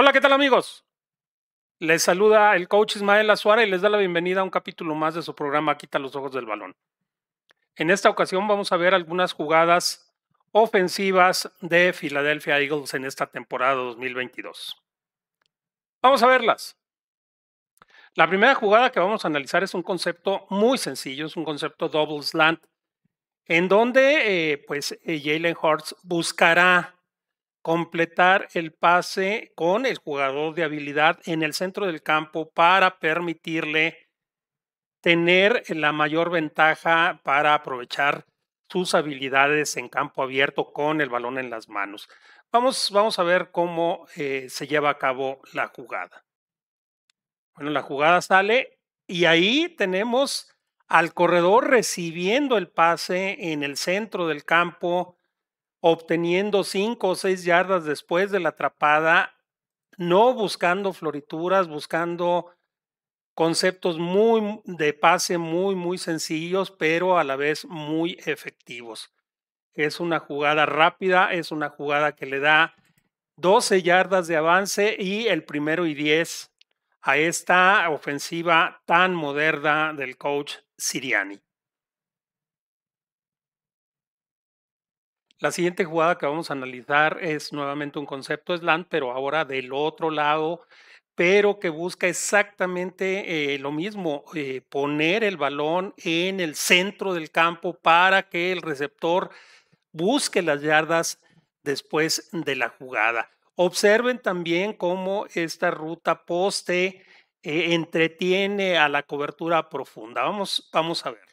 Hola, ¿qué tal amigos? Les saluda el coach Ismael Azuara y les da la bienvenida a un capítulo más de su programa Quita los Ojos del Balón. En esta ocasión vamos a ver algunas jugadas ofensivas de Philadelphia Eagles en esta temporada 2022. Vamos a verlas. La primera jugada que vamos a analizar es un concepto muy sencillo, es un concepto double slant, en donde eh, pues eh, Jalen Hurts buscará completar el pase con el jugador de habilidad en el centro del campo para permitirle tener la mayor ventaja para aprovechar sus habilidades en campo abierto con el balón en las manos. Vamos, vamos a ver cómo eh, se lleva a cabo la jugada. Bueno, la jugada sale y ahí tenemos al corredor recibiendo el pase en el centro del campo obteniendo cinco o seis yardas después de la atrapada, no buscando florituras, buscando conceptos muy de pase muy muy sencillos, pero a la vez muy efectivos. Es una jugada rápida, es una jugada que le da 12 yardas de avance y el primero y 10 a esta ofensiva tan moderna del coach Siriani. La siguiente jugada que vamos a analizar es nuevamente un concepto slant, pero ahora del otro lado, pero que busca exactamente eh, lo mismo, eh, poner el balón en el centro del campo para que el receptor busque las yardas después de la jugada. Observen también cómo esta ruta poste eh, entretiene a la cobertura profunda. Vamos, vamos a verlo.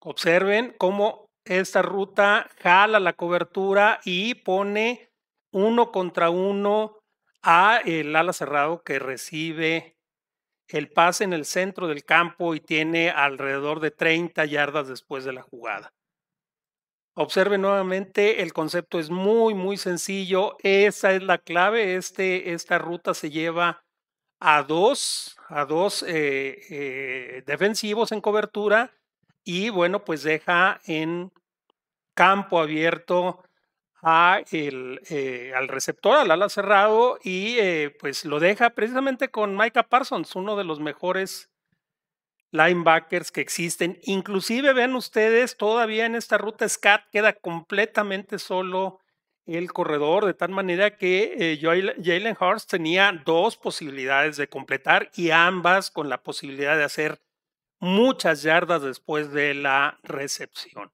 Observen cómo esta ruta jala la cobertura y pone uno contra uno a el ala cerrado que recibe el pase en el centro del campo y tiene alrededor de 30 yardas después de la jugada. Observe nuevamente, el concepto es muy, muy sencillo. Esa es la clave. Este, esta ruta se lleva a dos, a dos eh, eh, defensivos en cobertura y bueno, pues deja en campo abierto eh, al receptor, al ala cerrado, y eh, pues lo deja precisamente con Micah Parsons, uno de los mejores linebackers que existen. Inclusive, vean ustedes, todavía en esta ruta SCAT queda completamente solo el corredor, de tal manera que eh, Jalen Hurst tenía dos posibilidades de completar y ambas con la posibilidad de hacer muchas yardas después de la recepción.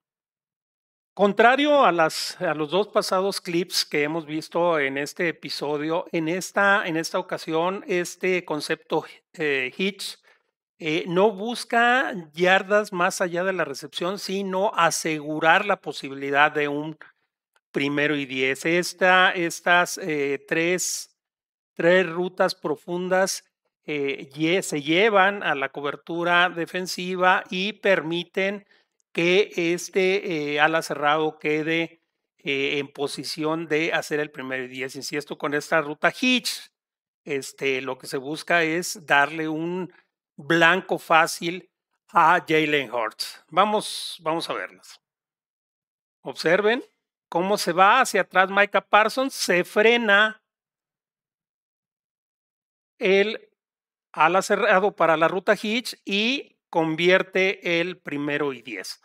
Contrario a, los dos pasados clips que hemos visto en este episodio, en esta, en esta ocasión este concepto eh, hitch eh, no busca yardas más allá de la recepción, sino asegurar la posibilidad de un primero y diez. estas eh, tres rutas profundas eh, se llevan a la cobertura defensiva y permiten que este eh, ala cerrado quede eh, en posición de hacer el primer 10. Insisto, con esta ruta Hitch, este, lo que se busca es darle un blanco fácil a Jalen Hurts. Vamos, vamos a verlas. Observen cómo se va hacia atrás Micah Parsons, se frena el al cerrado para la ruta hitch y convierte el primero y 10.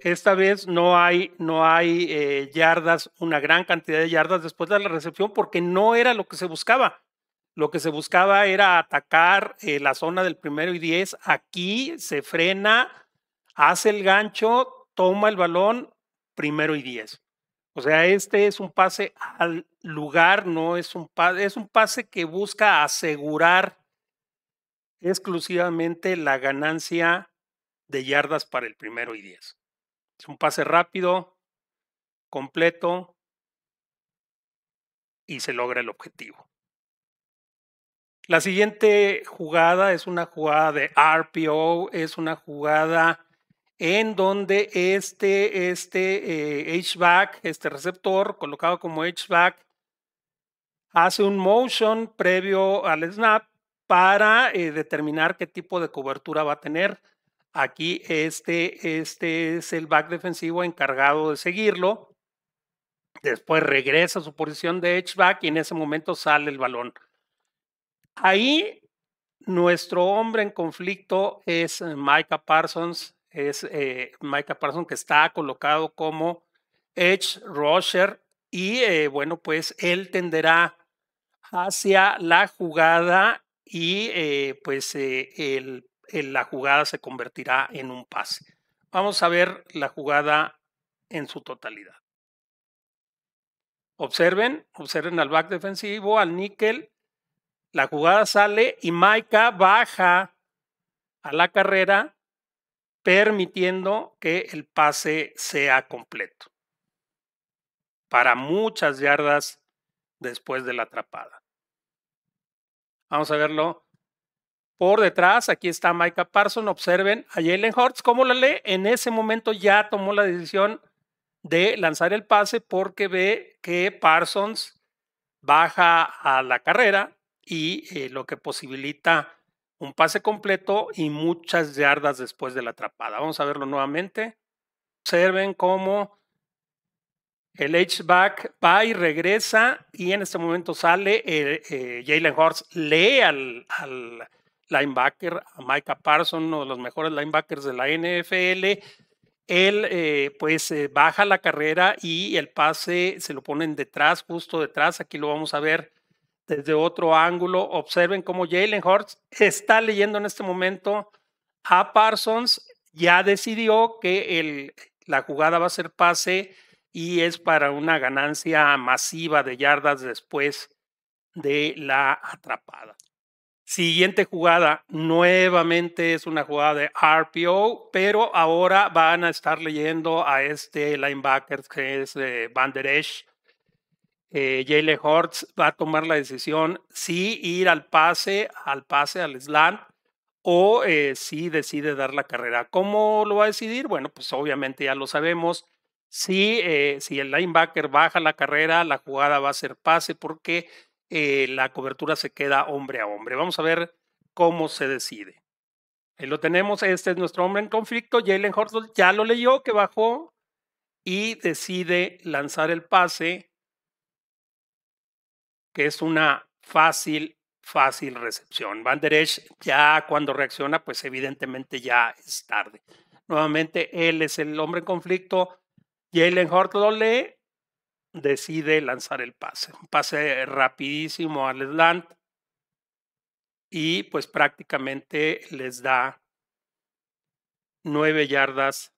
Esta vez no hay, no hay eh, yardas, una gran cantidad de yardas después de la recepción porque no era lo que se buscaba. Lo que se buscaba era atacar eh, la zona del primero y 10. Aquí se frena, hace el gancho, toma el balón, primero y 10. O sea, este es un pase al lugar, no es un pase, es un pase que busca asegurar exclusivamente la ganancia de yardas para el primero y diez. Es un pase rápido, completo y se logra el objetivo. La siguiente jugada es una jugada de RPO, es una jugada en donde este, este eh, back este receptor colocado como back, hace un motion previo al snap para eh, determinar qué tipo de cobertura va a tener. Aquí este, este es el back defensivo encargado de seguirlo. Después regresa a su posición de edge back y en ese momento sale el balón. Ahí nuestro hombre en conflicto es eh, Micah Parsons, es eh, Micah Parsons que está colocado como edge rusher y bueno, pues él tenderá hacia la jugada y eh, pues eh, la jugada se convertirá en un pase. Vamos a ver la jugada en su totalidad. Observen, observen al back defensivo, al níquel. La jugada sale y Maika baja a la carrera permitiendo que el pase sea completo para muchas yardas después de la atrapada. Vamos a verlo por detrás. Aquí está Micah Parsons. Observen a Jalen Hortz. ¿Cómo la lee? En ese momento ya tomó la decisión de lanzar el pase porque ve que Parsons baja a la carrera y eh, lo que posibilita un pase completo y muchas yardas después de la atrapada. Vamos a verlo nuevamente. Observen cómo el H-back va y regresa y en este momento sale eh, eh, Jalen Horst, lee al, linebacker, a Micah Parsons uno de los mejores linebackers de la NFL. Él eh, pues baja la carrera y el pase se lo ponen detrás, justo detrás. Aquí lo vamos a ver desde otro ángulo. Observen cómo Jalen Horst está leyendo en este momento a Parsons. Ya decidió que la jugada va a ser pase y es para una ganancia masiva de yardas después de la atrapada. Siguiente jugada, nuevamente es una jugada de RPO, pero ahora van a estar leyendo a este linebacker que es eh, Van Der Esch. Eh, Hortz va a tomar la decisión si ir al pase, al pase, al slant, o eh, si decide dar la carrera. ¿Cómo lo va a decidir? Bueno, pues obviamente ya lo sabemos. Si, eh, si el linebacker baja la carrera, la jugada va a ser pase porque eh, la cobertura se queda hombre a hombre. Vamos a ver cómo se decide. Ahí lo tenemos, este es nuestro hombre en conflicto. Jalen Hurts ya lo leyó, que bajó y decide lanzar el pase, que es una fácil, fácil recepción. Van Der Esch ya cuando reacciona, pues evidentemente ya es tarde. Nuevamente, él es el hombre en conflicto, Jalen Hort lo decide lanzar el pase, un pase rapidísimo al slant y pues prácticamente les da nueve yardas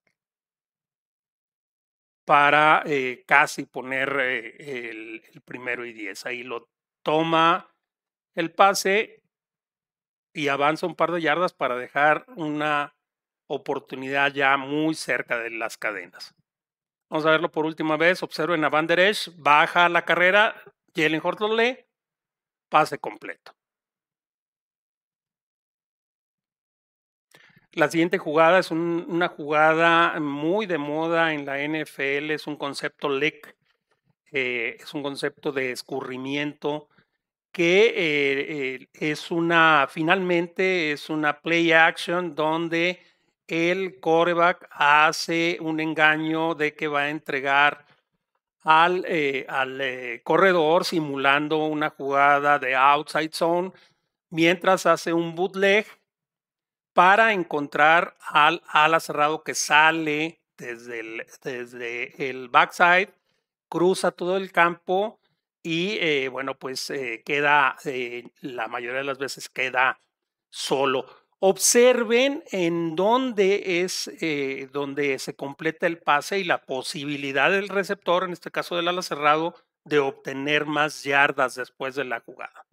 para eh, casi poner eh, el, el, primero y diez. Ahí lo toma el pase y avanza un par de yardas para dejar una oportunidad ya muy cerca de las cadenas. Vamos a verlo por última vez. Observen a Van Der baja la carrera, Jalen Hort lee, pase completo. La siguiente jugada es una jugada muy de moda en la NFL, es un concepto leak, eh, es un concepto de escurrimiento que eh, eh, es una, finalmente es una play action donde el coreback hace un engaño de que va a entregar al, eh, al eh, corredor simulando una jugada de outside zone, mientras hace un bootleg para encontrar al ala cerrado que sale desde el, desde el backside, cruza todo el campo y eh, bueno, pues queda, la mayoría de las veces queda solo. Observen en dónde es eh, donde se completa el pase y la posibilidad del receptor, en este caso del ala cerrado, de obtener más yardas después de la jugada.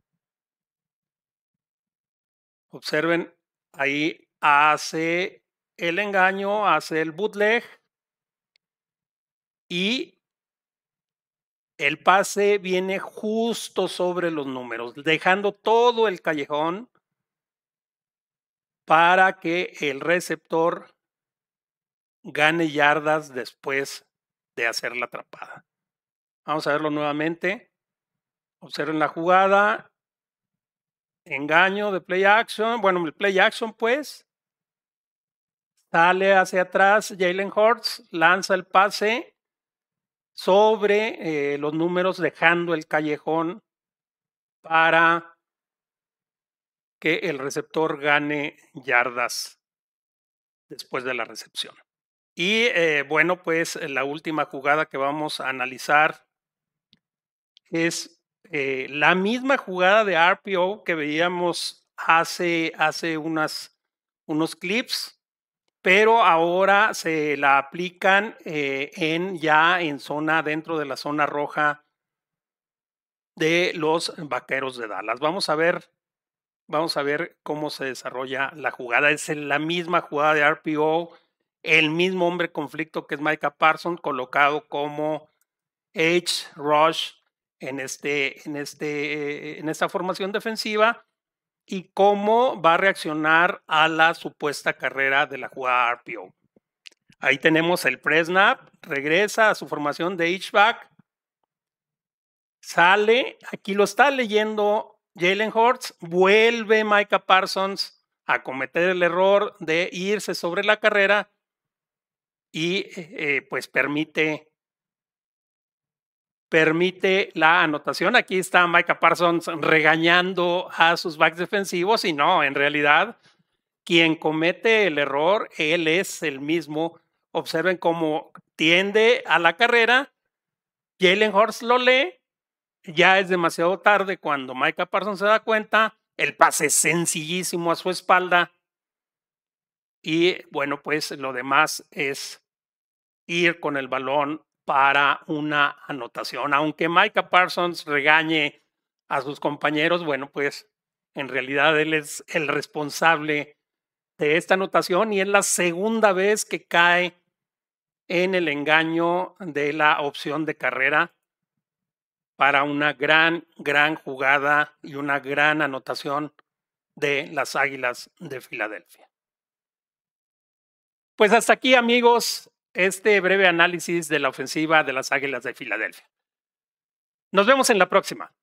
Observen, ahí hace el engaño, hace el bootleg y el pase viene justo sobre los números, dejando todo el callejón para que el receptor gane yardas después de hacer la atrapada. Vamos a verlo nuevamente. Observen la jugada. Engaño de play action. Bueno, el play action pues. Sale hacia atrás Jalen Hurts, lanza el pase sobre eh, los números dejando el callejón para que el receptor gane yardas después de la recepción. Y eh, bueno, pues eh, la última jugada que vamos a analizar es eh, la misma jugada de RPO que veíamos hace, hace unos clips, pero ahora se la aplican en, ya en zona, dentro de la zona roja de los vaqueros de Dallas. Vamos a ver Vamos a ver cómo se desarrolla la jugada. Es la misma jugada de RPO, el mismo hombre conflicto que es Micah Parsons, colocado como Edge Rush en, este, en, este, eh, en esta formación defensiva y cómo va a reaccionar a la supuesta carrera de la jugada RPO. Ahí tenemos el Presnap, regresa a su formación de H-back, sale, aquí lo está leyendo Jalen Hortz, vuelve Micah Parsons a cometer el error de irse sobre la carrera y eh, eh, pues permite permite la anotación. Aquí está Micah Parsons regañando a sus backs defensivos y no, en realidad quien comete el error, él es el mismo. Observen cómo tiende a la carrera. Jalen Horst lo lee ya es demasiado tarde cuando Micah Parsons se da cuenta, el pase sencillísimo a su espalda y bueno, pues lo demás es ir con el balón para una anotación. Aunque Micah Parsons regañe a sus compañeros, bueno, pues en realidad él es el responsable de esta anotación y es la segunda vez que cae en el engaño de la opción de carrera para una gran, gran jugada y una gran anotación de las Águilas de Filadelfia. Pues hasta aquí, amigos, este breve análisis de la ofensiva de las Águilas de Filadelfia. Nos vemos en la próxima.